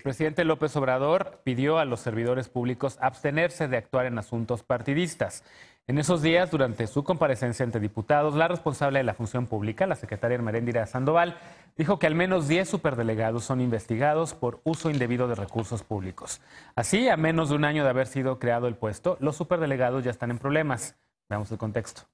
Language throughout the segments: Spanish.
El presidente López Obrador pidió a los servidores públicos abstenerse de actuar en asuntos partidistas. En esos días, durante su comparecencia ante diputados, la responsable de la función pública, la secretaria Merendira Sandoval, dijo que al menos 10 superdelegados son investigados por uso indebido de recursos públicos. Así, a menos de un año de haber sido creado el puesto, los superdelegados ya están en problemas. Veamos el contexto.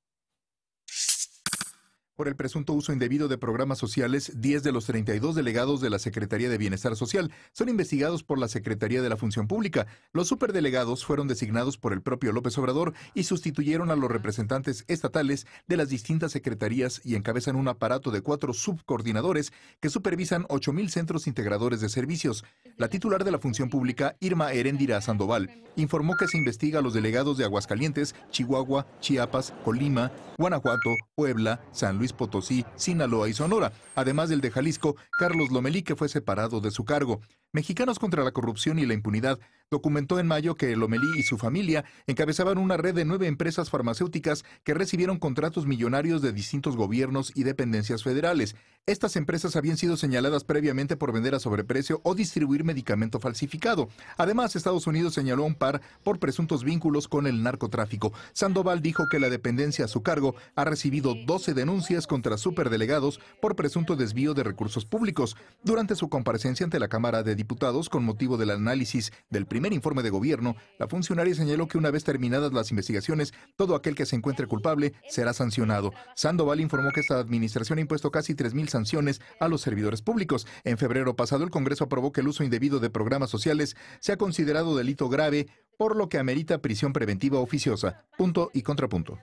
Por el presunto uso indebido de programas sociales, 10 de los 32 delegados de la Secretaría de Bienestar Social son investigados por la Secretaría de la Función Pública. Los superdelegados fueron designados por el propio López Obrador y sustituyeron a los representantes estatales de las distintas secretarías y encabezan un aparato de cuatro subcoordinadores que supervisan 8.000 centros integradores de servicios. La titular de la Función Pública, Irma Herendira Sandoval, informó que se investiga a los delegados de Aguascalientes, Chihuahua, Chiapas, Colima, Guanajuato, Puebla, San Luis, Potosí, Sinaloa y Sonora, además del de Jalisco, Carlos Lomelí, que fue separado de su cargo. Mexicanos contra la Corrupción y la Impunidad documentó en mayo que Lomelí y su familia encabezaban una red de nueve empresas farmacéuticas que recibieron contratos millonarios de distintos gobiernos y dependencias federales. Estas empresas habían sido señaladas previamente por vender a sobreprecio o distribuir medicamento falsificado. Además, Estados Unidos señaló un par por presuntos vínculos con el narcotráfico. Sandoval dijo que la dependencia a su cargo ha recibido 12 denuncias contra superdelegados por presunto desvío de recursos públicos. Durante su comparecencia ante la Cámara de Diputados, con motivo del análisis del primer informe de gobierno, la funcionaria señaló que una vez terminadas las investigaciones, todo aquel que se encuentre culpable será sancionado. Sandoval informó que esta administración ha impuesto casi 3.000 sanciones a los servidores públicos. En febrero pasado, el Congreso aprobó que el uso indebido de programas sociales sea considerado delito grave, por lo que amerita prisión preventiva oficiosa. Punto y contrapunto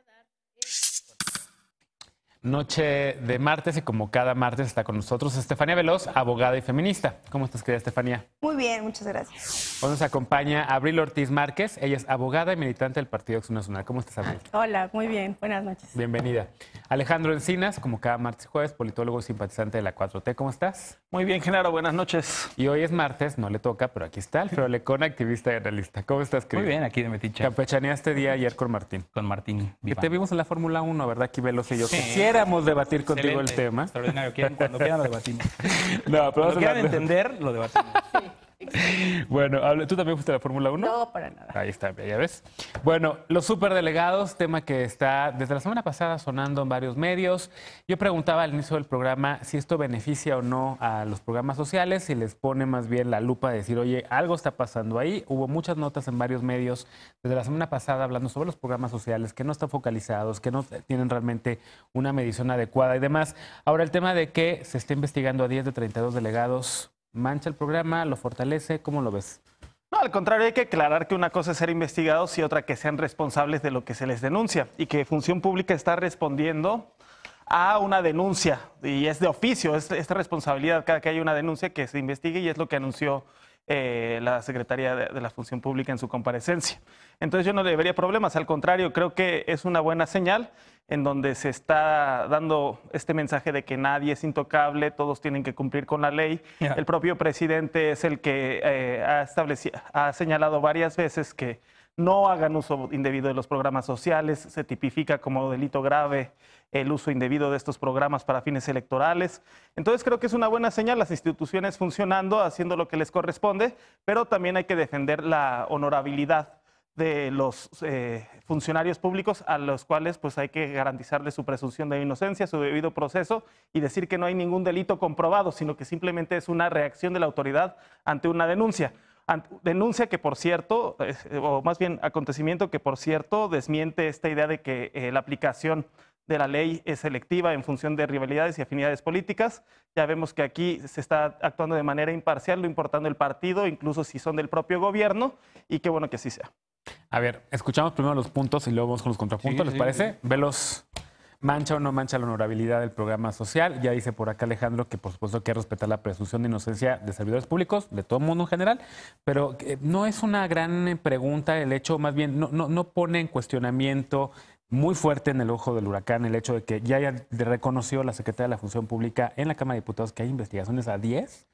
noche de martes y como cada martes está con nosotros Estefanía Veloz, abogada y feminista. ¿Cómo estás, querida Estefanía? Muy bien, muchas gracias. Hoy nos acompaña Abril Ortiz Márquez, ella es abogada y militante del Partido Acción Nacional. ¿Cómo estás, Abril? Hola, muy bien, buenas noches. Bienvenida. Alejandro Encinas, como cada martes y jueves, politólogo simpatizante de la 4T. ¿Cómo estás? Muy bien, Genaro, buenas noches. Y hoy es martes, no le toca, pero aquí está Alfredo Lecona, activista y realista. ¿Cómo estás, querida? Muy bien, aquí de Metiche. este día ayer con Martín. Con Martín. Y te vimos en la Fórmula 1, ¿verdad? Aquí Veloz y yo. Sí quisiéramos debatir contigo el tema. Extraordinario. cuando quieran lo debatimos. No, pero cuando quieran entender, lo debatimos. Sí. bueno, ¿tú también fuiste a la Fórmula 1? No, para nada. Ahí está, ya ves. Bueno, los superdelegados, tema que está desde la semana pasada sonando en varios medios. Yo preguntaba al inicio del programa si esto beneficia o no a los programas sociales, si les pone más bien la lupa de decir, oye, algo está pasando ahí. Hubo muchas notas en varios medios desde la semana pasada hablando sobre los programas sociales que no están focalizados, que no tienen realmente una medición adecuada y demás. Ahora, el tema de que se está investigando a 10 de 32 delegados mancha el programa, lo fortalece, ¿cómo lo ves? No, al contrario, hay que aclarar que una cosa es ser investigados y otra que sean responsables de lo que se les denuncia y que Función Pública está respondiendo a una denuncia y es de oficio, es esta responsabilidad cada que hay una denuncia que se investigue y es lo que anunció eh, la Secretaría de, la Función Pública en su comparecencia. Entonces yo no le vería problemas, al contrario, creo que es una buena señal en donde se está dando este mensaje de que nadie es intocable, todos tienen que cumplir con la ley. El propio presidente es el que eh, ha, establecido, ha señalado varias veces que no hagan uso indebido de los programas sociales, se tipifica como delito grave el uso indebido de estos programas para fines electorales. Entonces creo que es una buena señal las instituciones funcionando, haciendo lo que les corresponde, pero también hay que defender la honorabilidad de los eh, funcionarios públicos a los cuales pues hay que garantizarle su presunción de inocencia, su debido proceso y decir que no hay ningún delito comprobado, sino que simplemente es una reacción de la autoridad ante una denuncia. denuncia que por cierto, o más bien acontecimiento que por cierto desmiente esta idea de que eh, la aplicación de la ley es selectiva en función de rivalidades y afinidades políticas. Ya vemos que aquí se está actuando de manera imparcial, lo importando el partido, incluso si son del propio gobierno, y qué bueno que así sea. A ver, escuchamos primero los puntos y luego vamos con los contrapuntos, ¿les parece? ¿Ve Velos. Mancha o no mancha la honorabilidad del programa social. Ya dice por acá Alejandro que por supuesto hay que respetar la presunción de inocencia de servidores públicos, de todo mundo en general, pero eh, no es una gran eh, pregunta el hecho, más bien no, no, no pone en cuestionamiento muy fuerte en el ojo del huracán el hecho de que ya haya reconocido la Secretaría de la Función Pública en la Cámara de Diputados que hay investigaciones a 10?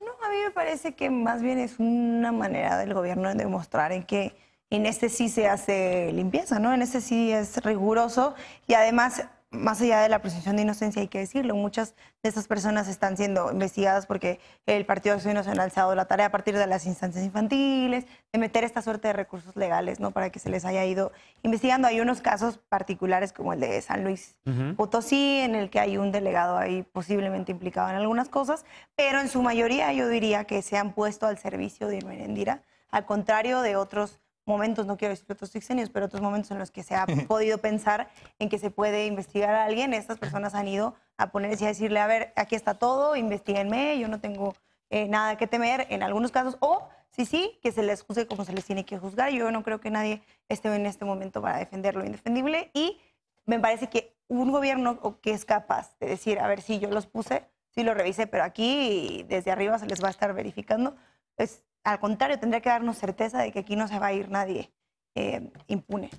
No, a mí me parece que más bien es una manera del gobierno de demostrar en que en este sí se hace limpieza, ¿no? En este sí es riguroso y además más allá de la presunción de inocencia, hay que decirlo, muchas de esas personas están siendo investigadas porque el Partido de Acción Nacional ha alzado la tarea a partir de las instancias infantiles, de meter esta suerte de recursos legales, ¿no? Para que se les haya ido investigando. Hay unos casos particulares como el de San Luis Potosí, en el que hay un delegado ahí posiblemente implicado en algunas cosas, pero en su mayoría yo diría que se han puesto al servicio de Irmerendira, al contrario de otros momentos, no quiero decir otros sexenios, pero otros momentos en los que se ha podido pensar en que se puede investigar a alguien, estas personas han ido a ponerse a decirle, a ver, aquí está todo, investiguenme, yo no tengo eh, nada que temer en algunos casos, o sí, sí, que se les juzgue como se les tiene que juzgar. Yo no creo que nadie esté en este momento para defender lo indefendible y me parece que un gobierno que es capaz de decir, a ver, sí, yo los puse, sí lo revisé, pero aquí desde arriba se les va a estar verificando, es al contrario, tendría que darnos certeza de que aquí no se va a ir nadie eh, impune.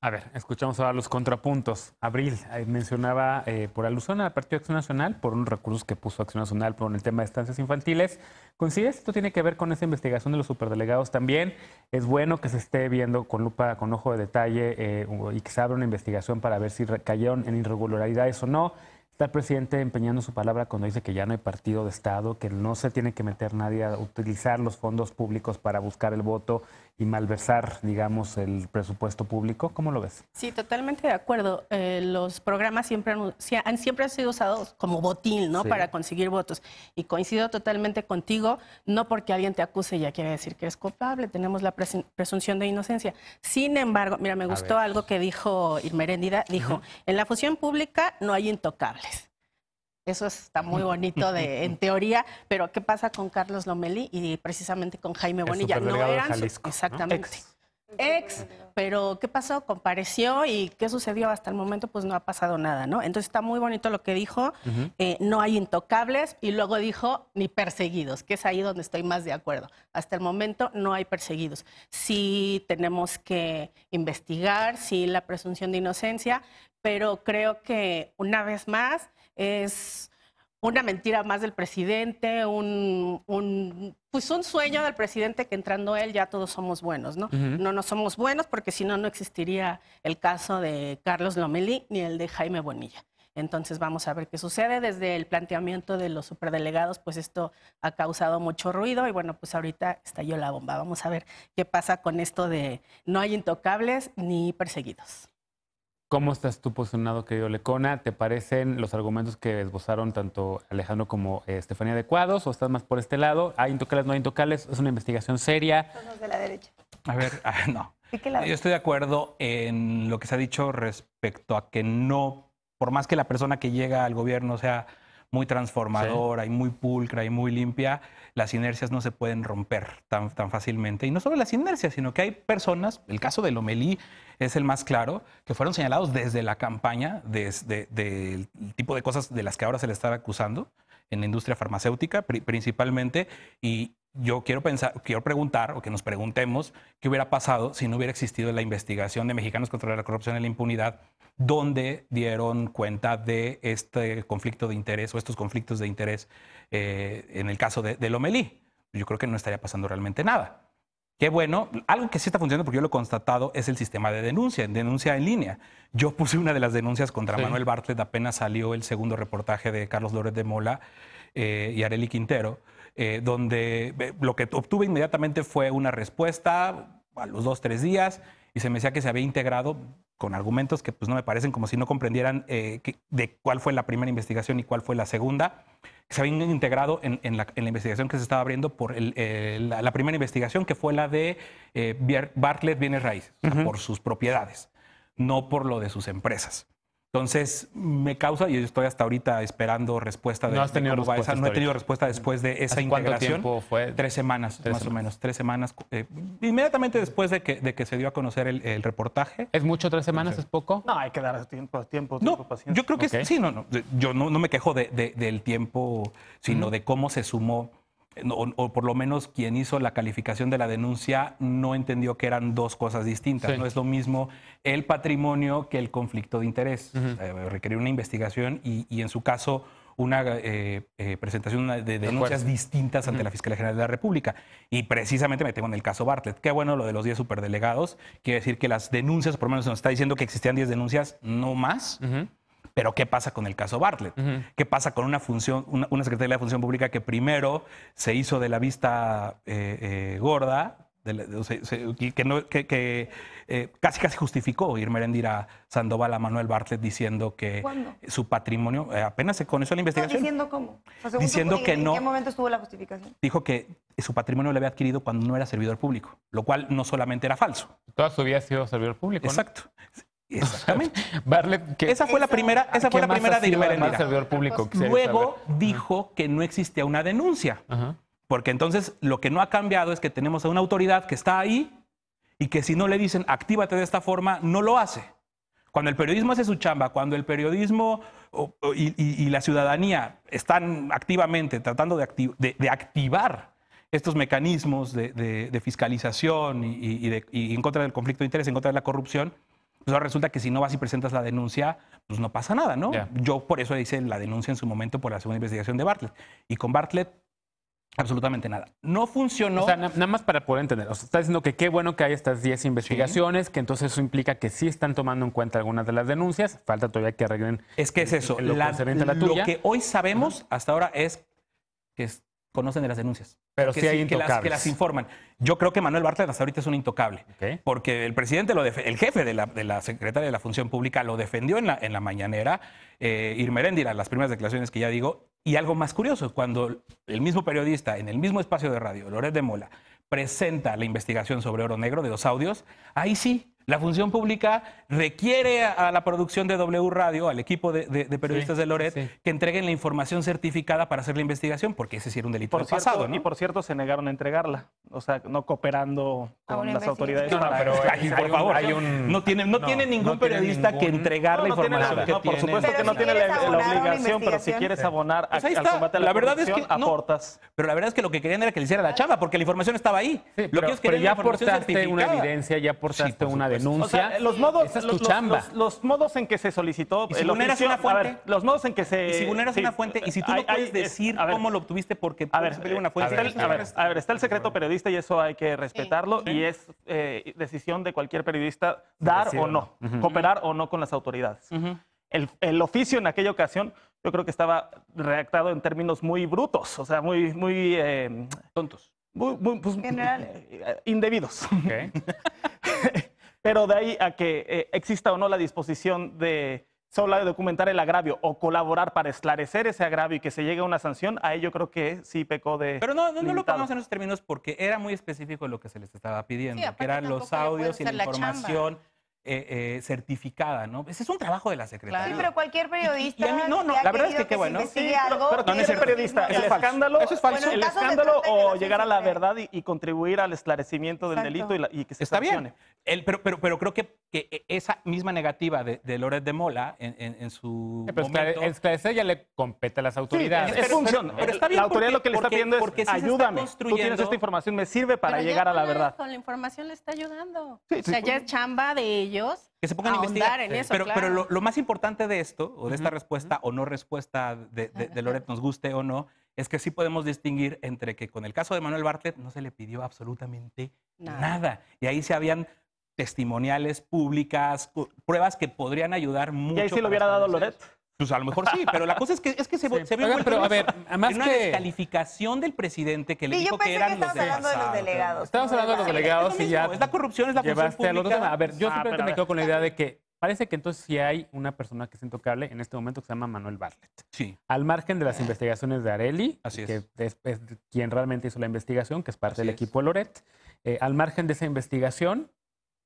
A ver, escuchamos ahora los contrapuntos. Abril eh, mencionaba eh, por alusión al Partido Acción Nacional, por un recurso que puso Acción Nacional por el tema de estancias infantiles. ¿Consideras esto tiene que ver con esa investigación de los superdelegados también? ¿Es bueno que se esté viendo con lupa, con ojo de detalle y que se abra una investigación para ver si cayeron en irregularidades o no? Está el presidente empeñando su palabra cuando dice que ya no hay partido de Estado, que no se tiene que meter nadie a utilizar los fondos públicos para buscar el voto, y malversar, digamos, el presupuesto público. ¿Cómo lo ves? Sí, totalmente de acuerdo. Eh, los programas siempre han, siempre han sido usados como botín, ¿no? Para conseguir votos. Y coincido totalmente contigo, no porque alguien te acuse ya quiere decir que eres culpable, tenemos la presunción de inocencia. Sin embargo, mira, me gustó algo que dijo Irmerendida, dijo, en la fusión pública no hay intocables. Eso está muy bonito de, en teoría, pero ¿qué pasa con Carlos Lomeli? y precisamente con Jaime Bonilla? No eran exactamente. Ex. pero ¿qué pasó? Compareció y ¿qué sucedió hasta el momento? Pues no ha pasado nada, ¿no? Entonces está muy bonito lo que dijo, eh, no hay intocables y luego dijo ni perseguidos, que es ahí donde estoy más de acuerdo. Hasta el momento no hay perseguidos. Sí tenemos que investigar, sí la presunción de inocencia, pero creo que una vez más es una mentira más del presidente, un, un, pues un sueño del presidente que entrando él ya todos somos buenos, ¿no? No, no somos buenos porque si no, no existiría el caso de Carlos Lomelí ni el de Jaime Bonilla. Entonces vamos a ver qué sucede. Desde el planteamiento de los superdelegados, pues esto ha causado mucho ruido y bueno, pues ahorita estalló la bomba. Vamos a ver qué pasa con esto de no hay intocables ni perseguidos. ¿Cómo estás tú posicionado, querido Lecona? ¿Te parecen los argumentos que esbozaron tanto Alejandro como eh, Estefanía adecuados o estás más por este lado? ¿Hay ah, intocables, no hay intocables? ¿Es una investigación seria? Somos de la derecha. A ver, ah, no. Yo estoy de acuerdo en lo que se ha dicho respecto a que no, por más que la persona que llega al gobierno sea muy transformadora y muy pulcra y muy limpia, las inercias no se pueden romper tan, tan fácilmente. Y no solo las inercias, sino que hay personas, el caso de Lomelí es el más claro, que fueron señalados desde la campaña, desde del tipo de cosas de las que ahora se le está acusando en la industria farmacéutica principalmente, y, yo quiero pensar, quiero preguntar o que nos preguntemos qué hubiera pasado si no hubiera existido la investigación de Mexicanos contra la corrupción y la impunidad, donde dieron cuenta de este conflicto de interés o estos conflictos de interés eh, en el caso de, Lomelí. Yo creo que no estaría pasando realmente nada. Qué bueno, algo que sí está funcionando, porque yo lo he constatado, es el sistema de denuncia, denuncia en línea. Yo puse una de las denuncias contra Manuel Bartlett, apenas salió el segundo reportaje de Carlos López de Mola eh, y Areli Quintero eh, donde eh, lo que obtuve inmediatamente fue una respuesta a los dos, tres días, y se me decía que se había integrado con argumentos que pues no me parecen como si no comprendieran eh, de cuál fue la primera investigación y cuál fue la segunda, se habían integrado en, la, investigación que se estaba abriendo por la, primera investigación que fue la de Bartlett Bienes Raíces, por sus propiedades, no por lo de sus empresas. Entonces, me causa, y yo estoy hasta ahorita esperando respuesta de, no has No he tenido respuesta después de esa integración. ¿Cuánto tiempo fue? Tres semanas, más o menos. Tres semanas. Eh, inmediatamente después de que, se dio a conocer el, reportaje. ¿Es mucho tres semanas? ¿Es poco? No, hay que dar tiempo, tiempo, tiempo, no, paciencia. Yo creo que sí, no, no. Yo no, me quejo del tiempo, sino de cómo se sumó eh, o, por lo menos quien hizo la calificación de la denuncia no entendió que eran dos cosas distintas. No es lo mismo el patrimonio que el conflicto de interés. Eh, Requería una investigación y, en su caso una eh, presentación de denuncias distintas ante la Fiscalía General de la República. Y precisamente me tengo en el caso Bartlett. Qué bueno lo de los 10 superdelegados. Quiere decir que las denuncias, por lo menos nos está diciendo que existían 10 denuncias, no más. Pero ¿qué pasa con el caso Bartlett? ¿Qué pasa con una, función, una, Secretaría de Función Pública que primero se hizo de la vista gorda, que, casi casi justificó ir a Sandoval a Manuel Bartlett diciendo que su patrimonio eh, apenas se conoció la investigación. ¿Diciendo cómo? diciendo que no. ¿En qué momento estuvo la justificación? Dijo que su patrimonio lo había adquirido cuando no era servidor público, lo cual no solamente era falso. Toda su vida ha sido servidor público. Exacto. Exactamente. esa fue la primera, esa fue la primera de Irma servidor público. Luego dijo que no existía una denuncia. Porque entonces lo que no ha cambiado es que tenemos a una autoridad que está ahí y que si no le dicen actívate de esta forma, no lo hace. Cuando el periodismo hace su chamba, cuando el periodismo y, la ciudadanía están activamente tratando de, activar estos mecanismos de, fiscalización y en contra del conflicto de interés, en contra de la corrupción, pues ahora resulta que si no vas y presentas la denuncia, pues no pasa nada, ¿no? Yo por eso hice la denuncia en su momento por la segunda investigación de Bartlett. Y con Bartlett, absolutamente nada. No funcionó. O sea, nada más para poder entender. O sea, está diciendo que qué bueno que hay estas 10 investigaciones, que entonces eso implica que sí están tomando en cuenta algunas de las denuncias. Falta todavía que arreglen. Es que es eso. Lo, lo que hoy sabemos hasta ahora es que conocen de las denuncias. Pero que sí hay que las, que las, informan. Yo creo que Manuel Bartlett hasta ahorita es un intocable. Porque el presidente, lo el jefe de la, secretaria de la Función Pública lo defendió en la, en la mañanera, eh, Irmeréndira, las primeras declaraciones que ya digo. Y algo más curioso, cuando el mismo periodista, en el mismo espacio de radio, Loret de Mola, presenta la investigación sobre Oro Negro de los audios, ahí sí la función pública requiere a la producción de W Radio, al equipo de, periodistas de Loret, que entreguen la información certificada para hacer la investigación, porque ese sí un delito por pasado. ¿no? Y por cierto, se negaron a entregarla, o sea, no cooperando con las autoridades. No, pero hay, por favor, un, no tiene, ningún periodista que entregar la información. por supuesto que no tiene la, obligación, pero si quieres abonar pues al combate la, verdad es que aportas. Pero la verdad es que lo que querían era que le hiciera la chamba, porque la información estaba ahí. lo que es que ya aportaste una evidencia, ya aportaste una pues, o sea, los modos, Los, modos en que se solicitó. si vulneras una fuente. los modos en que se. ¿Y si una fuente. Y si tú no puedes decir cómo lo obtuviste porque a ver, una fuente. A ver, está el secreto periodista y eso hay que respetarlo. Y es eh, decisión de cualquier periodista dar o no, cooperar o no con las autoridades. el, oficio en aquella ocasión yo creo que estaba redactado en términos muy brutos, o sea, muy, muy eh, tontos. Muy, pues, General. Eh, indebidos. Okay. Pero de ahí a que eh, exista o no la disposición de solo documentar el agravio o colaborar para esclarecer ese agravio y que se llegue a una sanción, a ello creo que sí pecó de. Pero no, lo pongamos en esos términos porque era muy específico lo que se les estaba pidiendo, que eran los audios y la, información. Eh, eh, certificada, ¿no? Ese es un trabajo de la secretaría. Sí, pero cualquier periodista. no, no, la verdad es que qué bueno. pero, no periodista. El escándalo, eso es falso. el escándalo o llegar a la verdad y, contribuir al esclarecimiento del delito y, que se Está bien. pero, pero, pero creo que e, esa misma negativa de, de Loret de Mola en, su pero ya le compete a las autoridades. es, función. la autoridad lo que le está pidiendo es, ayúdame, tú tienes esta información, me sirve para llegar a la verdad. Con la información le está ayudando. o sea, ya chamba de ellos que se pongan a, investigar. En eso, pero, pero lo, más importante de esto, o de esta respuesta o no respuesta de, de, Loret, nos guste o no, es que sí podemos distinguir entre que con el caso de Manuel Bartlett no se le pidió absolutamente nada. Y ahí se habían testimoniales, públicas, pruebas que podrían ayudar mucho. Y ahí sí lo hubiera dado Loret. Pues a lo mejor sí, pero la cosa es que, es que se, sí. se pero, a ver, además que... una descalificación del presidente que le dijo que eran que Estamos hablando de los delegados. Estamos hablando de los delegados y ya. la corrupción, es la corrupción pública. A, ver, yo ah, simplemente me quedo con la idea de que parece que entonces sí hay una persona que es intocable en este momento que se llama Manuel Bartlett. Sí. Al margen de las investigaciones de Areli, que es. quien realmente hizo la investigación, que es parte del equipo Loret, eh, al margen de esa investigación,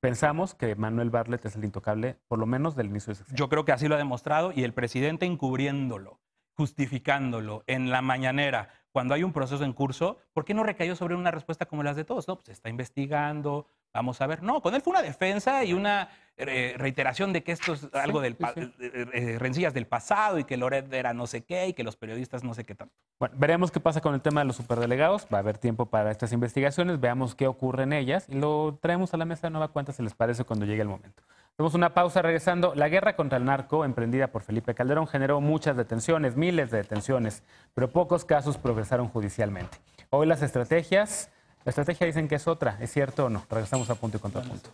pensamos que Manuel Bartlett es el intocable, por lo menos del inicio de sexenio. Yo creo que así lo ha demostrado y el presidente encubriéndolo, justificándolo en la mañanera, cuando hay un proceso en curso, ¿por qué no recayó sobre una respuesta como las de todos? No, pues está investigando, Vamos a ver. No, con él fue una defensa y una eh, reiteración de que esto es algo del eh, eh, rencillas del pasado y que Loret era no sé qué y que los periodistas no sé qué tanto. Bueno, veremos qué pasa con el tema de los superdelegados. Va a haber tiempo para estas investigaciones. Veamos qué ocurre en ellas y lo traemos a la mesa de nueva cuenta si les parece cuando llegue el momento. Hacemos una pausa regresando. La guerra contra el narco, emprendida por Felipe Calderón, generó muchas detenciones, miles de detenciones, pero pocos casos progresaron judicialmente. Hoy las estrategias la estrategia dicen que es otra, ¿es cierto o no? Regresamos a punto y contrapunto.